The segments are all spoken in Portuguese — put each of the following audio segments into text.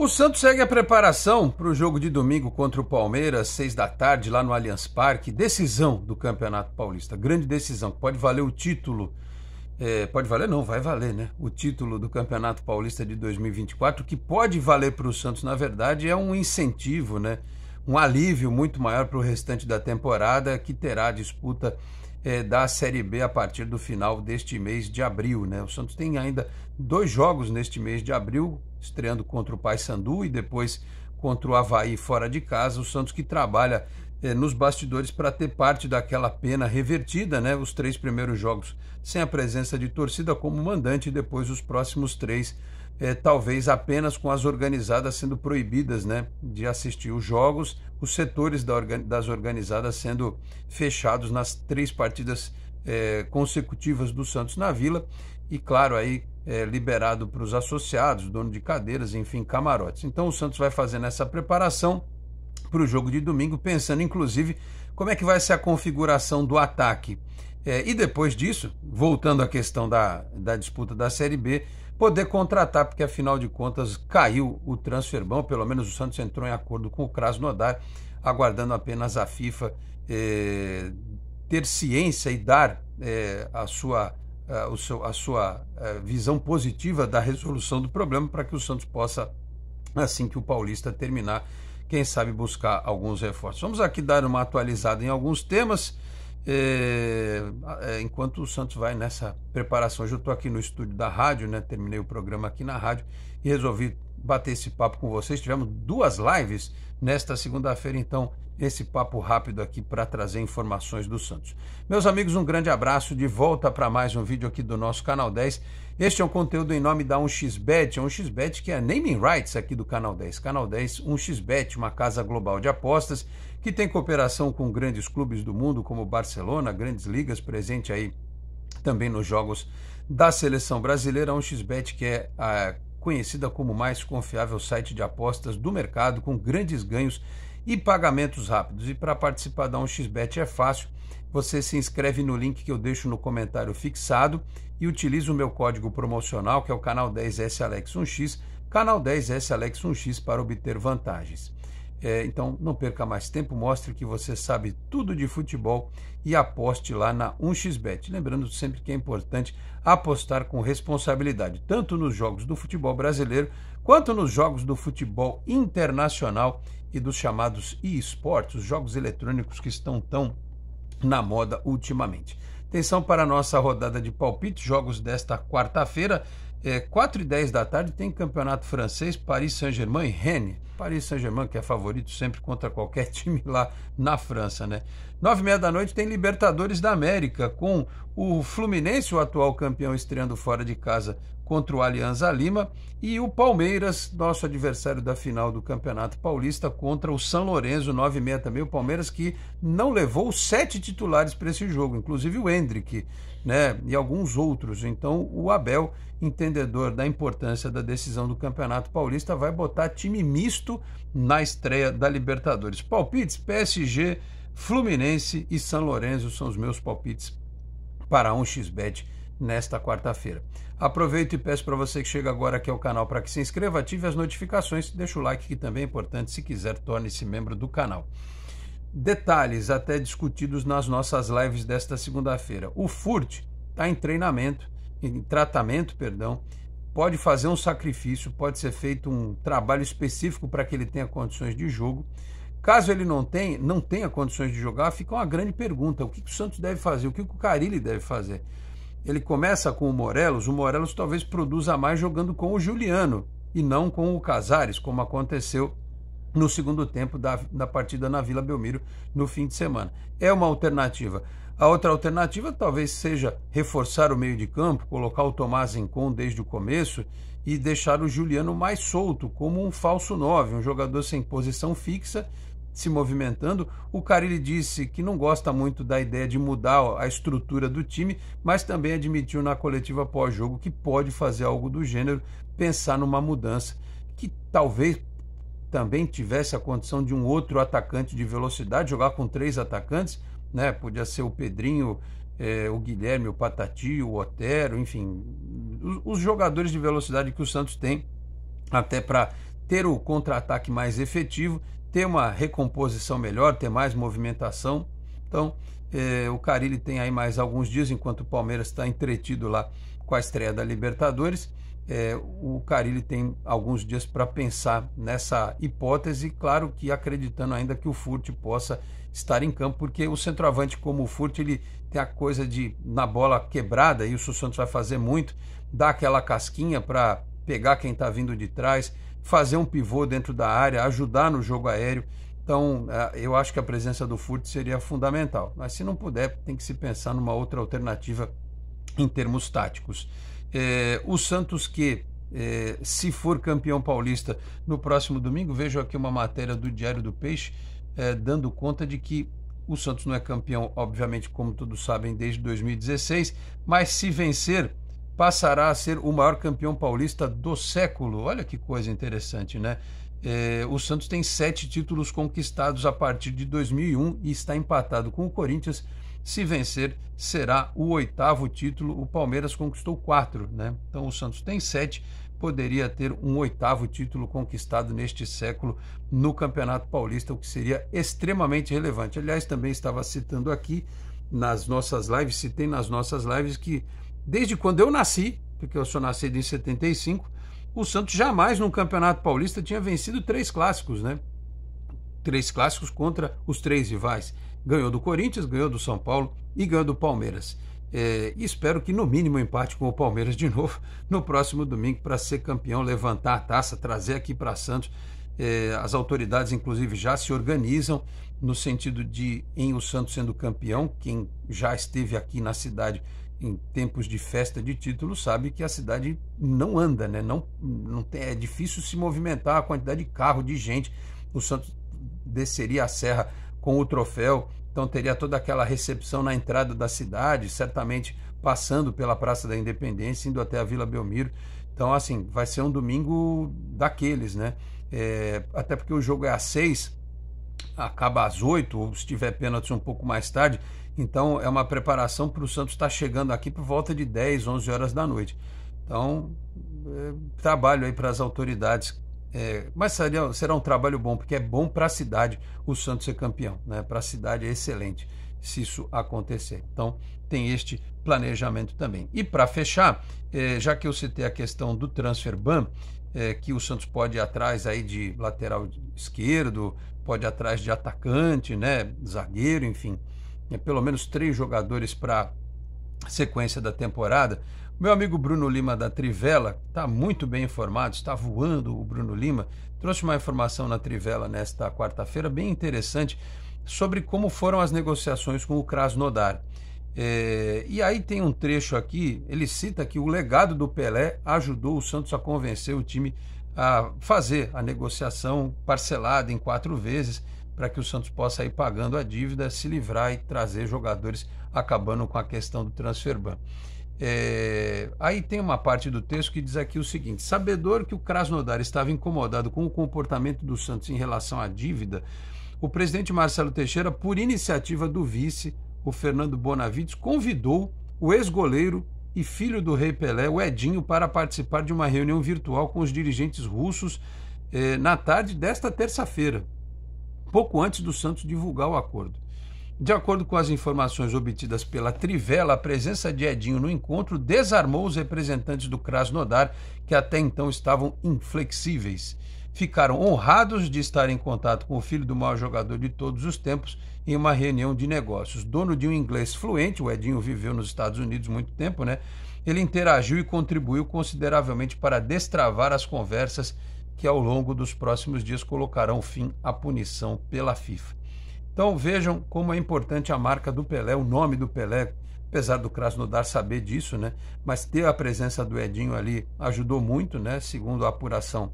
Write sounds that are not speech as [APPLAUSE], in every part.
O Santos segue a preparação para o jogo de domingo contra o Palmeiras, seis da tarde, lá no Allianz Parque. Decisão do Campeonato Paulista, grande decisão, pode valer o título. É, pode valer, não, vai valer, né? O título do Campeonato Paulista de 2024, que pode valer para o Santos, na verdade, é um incentivo, né? Um alívio muito maior para o restante da temporada, que terá a disputa é, da Série B a partir do final deste mês de abril, né? O Santos tem ainda dois jogos neste mês de abril estreando contra o Paysandu e depois contra o Havaí fora de casa. O Santos que trabalha eh, nos bastidores para ter parte daquela pena revertida, né? Os três primeiros jogos sem a presença de torcida como mandante e depois os próximos três. Eh, talvez apenas com as organizadas sendo proibidas né, de assistir os jogos, os setores da das organizadas sendo fechados nas três partidas eh, consecutivas do Santos na Vila e, claro, aí é, liberado para os associados, dono de cadeiras, enfim, camarotes. Então o Santos vai fazendo essa preparação para o jogo de domingo, pensando inclusive como é que vai ser a configuração do ataque. É, e depois disso, voltando à questão da, da disputa da Série B, poder contratar, porque afinal de contas caiu o transferbão, pelo menos o Santos entrou em acordo com o Krasnodar, aguardando apenas a FIFA é, ter ciência e dar é, a sua uh, seu, a sua uh, visão positiva da resolução do problema para que o Santos possa, assim que o Paulista terminar, quem sabe buscar alguns reforços. Vamos aqui dar uma atualizada em alguns temas. Eh, enquanto o Santos vai nessa preparação, hoje eu estou aqui no estúdio da rádio, né? terminei o programa aqui na rádio e resolvi bater esse papo com vocês. Tivemos duas lives nesta segunda-feira, então, esse papo rápido aqui para trazer informações do Santos. Meus amigos, um grande abraço. De volta para mais um vídeo aqui do nosso Canal 10. Este é um conteúdo em nome da 1xBet, 1xBet que é naming rights aqui do Canal 10. Canal 10, 1xBet, uma casa global de apostas que tem cooperação com grandes clubes do mundo como Barcelona, grandes ligas, presente aí também nos jogos da seleção brasileira. 1xBet que é a ah, conhecida como o mais confiável site de apostas do mercado, com grandes ganhos e pagamentos rápidos. E para participar da 1xBet é fácil, você se inscreve no link que eu deixo no comentário fixado e utiliza o meu código promocional, que é o canal 10 salex 1x, canal 10 salex 1x para obter vantagens. É, então não perca mais tempo, mostre que você sabe tudo de futebol e aposte lá na 1xBet. Lembrando sempre que é importante apostar com responsabilidade, tanto nos jogos do futebol brasileiro quanto nos jogos do futebol internacional e dos chamados e-sports, os jogos eletrônicos que estão tão na moda ultimamente. Atenção para a nossa rodada de palpite, jogos desta quarta-feira. É, 4 e 10 da tarde tem campeonato francês Paris Saint-Germain e Rennes. Paris Saint-Germain que é favorito sempre contra qualquer [LAUGHS] time lá na França, né? 9 e meia da noite tem Libertadores da América com o Fluminense, o atual campeão, estreando fora de casa contra o Alianza Lima e o Palmeiras, nosso adversário da final do Campeonato Paulista, contra o São Lourenço, 9 também. O Palmeiras que não levou sete titulares para esse jogo, inclusive o Hendrick né, e alguns outros. Então o Abel, entendedor da importância da decisão do Campeonato Paulista, vai botar time misto na estreia da Libertadores. Palpites: PSG, Fluminense e São Lourenço são os meus palpites para 1 xbet nesta quarta-feira. Aproveito e peço para você que chega agora aqui ao canal para que se inscreva, ative as notificações, deixa o like que também é importante, se quiser torne-se membro do canal. Detalhes até discutidos nas nossas lives desta segunda-feira. O FURT está em treinamento, em tratamento, perdão, pode fazer um sacrifício, pode ser feito um trabalho específico para que ele tenha condições de jogo. Caso ele não tenha, não tenha condições de jogar, fica uma grande pergunta: o que, o Santos deve fazer? O que, o Carilli deve fazer? Ele começa com o Morelos, o Morelos talvez produza mais jogando com o Juliano e não com o Casares, como aconteceu no segundo tempo da, da partida na Vila Belmiro no fim de semana. É uma alternativa. A outra alternativa talvez seja reforçar o meio de campo, colocar o Tomás em com desde o começo e deixar o Juliano mais solto, como um falso 9, um jogador sem posição fixa se movimentando. O Carilli disse que não gosta muito da ideia de mudar a estrutura do time, mas também admitiu na coletiva pós-jogo que pode fazer algo do gênero, pensar numa mudança que talvez também tivesse a condição de um outro atacante de velocidade, jogar com três atacantes, né? Podia ser o Pedrinho, eh, o Guilherme, o Patati, o Otero, enfim, os, os jogadores de velocidade que o Santos tem, até para ter o contra-ataque mais efetivo ter uma recomposição melhor, ter mais movimentação. Então, eh, o Carilli tem aí mais alguns dias, enquanto o Palmeiras está entretido lá com a estreia da Libertadores. Eh, o Carilli tem alguns dias para pensar nessa hipótese, claro que acreditando ainda que o Furt possa estar em campo, porque o centroavante como o Furt, ele tem a coisa de, na bola quebrada, e o Santos vai fazer muito, dar aquela casquinha para pegar quem está vindo de trás, fazer um pivô dentro da área, ajudar no jogo aéreo. Então, é, eu acho que a presença do Furt seria fundamental. Mas se não puder, tem que se pensar numa outra alternativa em termos táticos. É, o Santos que, é, se for campeão paulista no próximo domingo, vejo aqui uma matéria do Diário do Peixe é, dando conta de que o Santos não é campeão, obviamente, como todos sabem, desde 2016, mas se vencer passará a ser o maior campeão paulista do século. Olha que coisa interessante, né? É, o Santos tem sete títulos conquistados a partir de 2001 e está empatado com o Corinthians. Se vencer, será o oitavo título. O Palmeiras conquistou quatro, né? Então o Santos tem sete, poderia ter um oitavo título conquistado neste século no Campeonato Paulista, o que seria extremamente relevante. Aliás, também estava citando aqui nas nossas lives, citei nas nossas lives que desde quando eu nasci, porque eu sou nascido em 75, o Santos jamais no Campeonato Paulista tinha vencido três clássicos, né? Três clássicos contra os três rivais. Ganhou do Corinthians, ganhou do São Paulo e ganhou do Palmeiras. É, e espero que no mínimo empate com o Palmeiras de [LAUGHS] novo no próximo domingo para ser campeão, levantar a taça, trazer aqui para Santos. É, as autoridades, inclusive, já se organizam no sentido de, em o Santos sendo campeão, quem já esteve aqui na cidade em tempos de festa de título sabe que a cidade não anda, né? Não, não tem, é difícil se movimentar a quantidade de carro, de gente. O Santos desceria a serra com o troféu, então teria toda aquela recepção na entrada da cidade, certamente passando pela Praça da Independência, indo até a Vila Belmiro. Então, assim, vai ser um domingo daqueles, né? É, até porque o jogo é às seis, acaba às 8, ou se tiver pênalti um pouco mais tarde. Então é uma preparação para o Santos estar tá chegando aqui por volta de 10, 11 horas da noite. Então, é, trabalho aí para as autoridades. É, mas seria, será um trabalho bom, porque é bom para a cidade o Santos ser campeão. Né? Para a cidade é excelente se isso acontecer. Então, tem este planejamento também. E para fechar, é, já que eu citei a questão do transfer ban, é, que o Santos pode ir atrás aí de lateral esquerdo, pode ir atrás de atacante, né, zagueiro, enfim, é pelo menos três jogadores para sequência da temporada. Meu amigo Bruno Lima da Trivela está muito bem informado, está voando o Bruno Lima. Trouxe uma informação na Trivela nesta quarta-feira bem interessante sobre como foram as negociações com o Krasnodar. É, e aí tem um trecho aqui, ele cita que o legado do Pelé ajudou o Santos a convencer o time a fazer a negociação parcelada em quatro vezes para que o Santos possa ir pagando a dívida, se livrar e trazer jogadores, acabando com a questão do transfer ban. É, aí tem uma parte do texto que diz aqui o seguinte: sabedor que o Krasnodar estava incomodado com o comportamento do Santos em relação à dívida, o presidente Marcelo Teixeira, por iniciativa do vice, o Fernando Bonavides convidou o ex-goleiro e filho do Rei Pelé, o Edinho, para participar de uma reunião virtual com os dirigentes russos eh, na tarde desta terça-feira, pouco antes do Santos divulgar o acordo. De acordo com as informações obtidas pela Trivela, a presença de Edinho no encontro desarmou os representantes do Krasnodar, que até então estavam inflexíveis ficaram honrados de estar em contato com o filho do maior jogador de todos os tempos em uma reunião de negócios. Dono de um inglês fluente, o Edinho viveu nos Estados Unidos muito tempo, né? Ele interagiu e contribuiu consideravelmente para destravar as conversas que ao longo dos próximos dias colocarão fim à punição pela FIFA. Então vejam como é importante a marca do Pelé, o nome do Pelé, apesar do Krasnodar saber disso, né? Mas ter a presença do Edinho ali ajudou muito, né? Segundo a apuração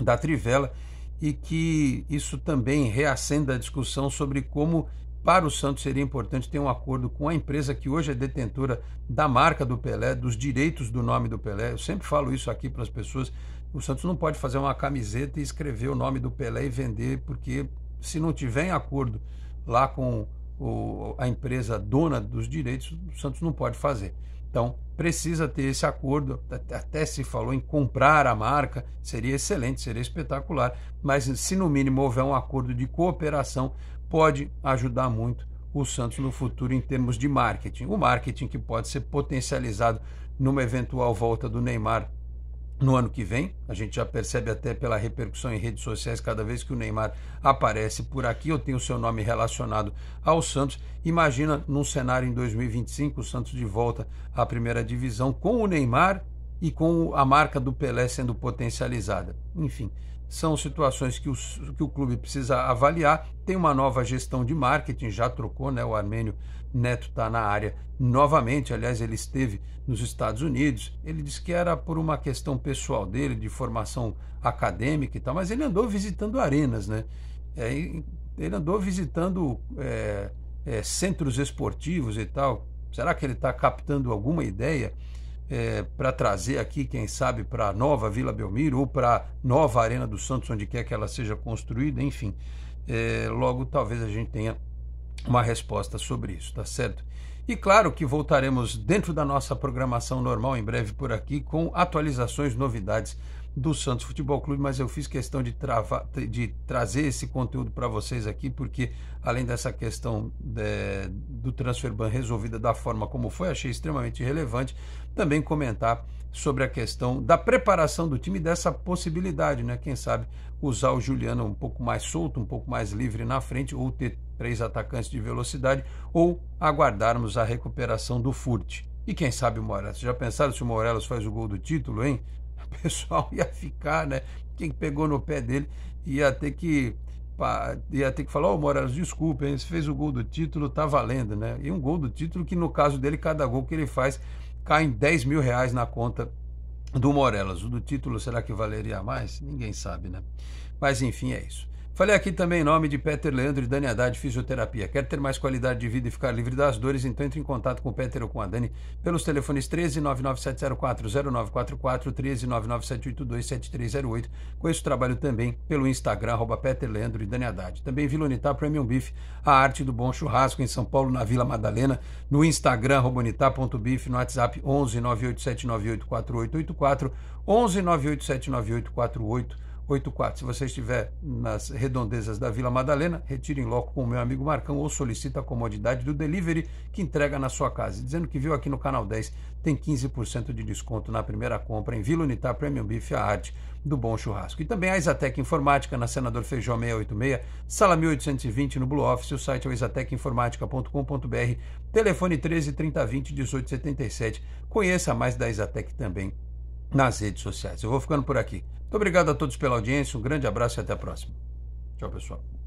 da Trivela e que isso também reacenda a discussão sobre como para o Santos seria importante ter um acordo com a empresa que hoje é detentora da marca do Pelé, dos direitos do nome do Pelé. Eu sempre falo isso aqui para as pessoas. O Santos não pode fazer uma camiseta e escrever o nome do Pelé e vender, porque se não tiver em acordo lá com o, a empresa dona dos direitos, o Santos não pode fazer. Então, precisa ter esse acordo. Até se falou em comprar a marca, seria excelente, seria espetacular. Mas, se no mínimo houver um acordo de cooperação, pode ajudar muito o Santos no futuro em termos de marketing. O marketing que pode ser potencializado numa eventual volta do Neymar no ano que vem. A gente já percebe até pela repercussão em redes sociais, cada vez que o Neymar aparece por aqui, eu tenho o seu nome relacionado ao Santos. Imagina num cenário em 2025, o Santos de volta à primeira divisão com o Neymar e com a marca do Pelé sendo potencializada. Enfim, são situações que o, que o clube precisa avaliar. Tem uma nova gestão de marketing, já trocou, né? O Armênio Neto está na área novamente. Aliás, ele esteve nos Estados Unidos. Ele disse que era por uma questão pessoal dele, de formação acadêmica e tal, mas ele andou visitando arenas, né? É, ele andou visitando é, é, centros esportivos e tal. Será que ele está captando alguma ideia? é, para trazer aqui, quem sabe, para a nova Vila Belmiro ou para a nova Arena do Santos, onde quer que ela seja construída, enfim. É, logo, talvez a gente tenha uma resposta sobre isso, tá certo? E claro que voltaremos dentro da nossa programação normal em breve por aqui com atualizações, novidades do Santos Futebol Clube, mas eu fiz questão de, travar, de trazer esse conteúdo para vocês aqui, porque além dessa questão de, do transfer ban resolvida da forma como foi, achei extremamente relevante também comentar sobre a questão da preparação do time dessa possibilidade, né? Quem sabe usar o Juliano um pouco mais solto, um pouco mais livre na frente, ou ter três atacantes de velocidade, ou aguardarmos a recuperação do Furt. E quem sabe o Morelos? Já pensaram se o Morelos faz o gol do título, hein? [LAUGHS] pessoal ia ficar, né? Quem pegou no pé dele ia ter que ia ter que falar, ô oh, Moraes, desculpa, hein? você fez o gol do título, tá valendo, né? E um gol do título que, no caso dele, cada gol que ele faz cai em 10 mil reais na conta do Morelas. O do título será que valeria mais? Ninguém sabe, né? Mas enfim, é isso. Falei aqui também em nome de Peter Leandro e Dani Haddad Fisioterapia. Quer ter mais qualidade de vida e ficar livre das dores? Então entre em contato com o Peter ou com a Dani pelos telefones 13 997040944 13 997827308. Conheça o trabalho também pelo Instagram, arroba Peter Leandro e Dani Haddad. Também Vila Unitar Premium Beef, a arte do bom churrasco em São Paulo, na Vila Madalena, no Instagram, arroba no WhatsApp 11 987984884, 11 987984888. 84. Se você estiver nas redondezas da Vila Madalena, retire em loco com o meu amigo Marcão ou solicita a comodidade do delivery que entrega na sua casa. Dizendo que viu aqui no Canal 10, tem 15% de desconto na primeira compra em Vila Unitar Premium Beef a arte do bom churrasco. E também a Isatec Informática na Senador Feijó 686, sala 1820 no Blue Office, o site é o exatecinformática.com.br, telefone 13 3020 1877. Conheça mais da Isatec também nas redes sociais. Eu vou ficando por aqui. Muito obrigado a todos pela audiência, um grande abraço e até a próxima. Tchau, pessoal.